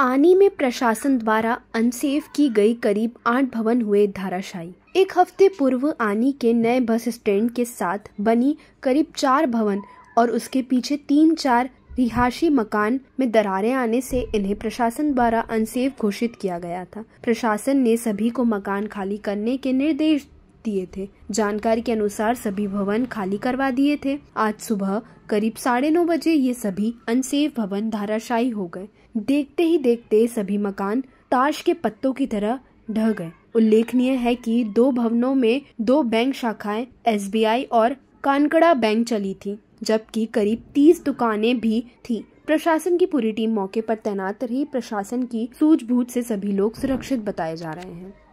आनी में प्रशासन द्वारा अनसेफ की गई करीब आठ भवन हुए धाराशाही एक हफ्ते पूर्व आनी के नए बस स्टैंड के साथ बनी करीब चार भवन और उसके पीछे तीन चार रिहायशी मकान में दरारें आने से इन्हें प्रशासन द्वारा अनसेफ घोषित किया गया था प्रशासन ने सभी को मकान खाली करने के निर्देश दिए थे जानकारी के अनुसार सभी भवन खाली करवा दिए थे आज सुबह करीब साढ़े नौ बजे ये सभी अनसेफ भवन धाराशाही हो गए देखते ही देखते सभी मकान ताश के पत्तों की तरह ढह गए उल्लेखनीय है कि दो भवनों में दो बैंक शाखाएं एसबीआई और कानकड़ा बैंक चली थी जबकि करीब तीस दुकानें भी थी प्रशासन की पूरी टीम मौके पर तैनात रही प्रशासन की सूझबूझ से सभी लोग सुरक्षित बताए जा रहे हैं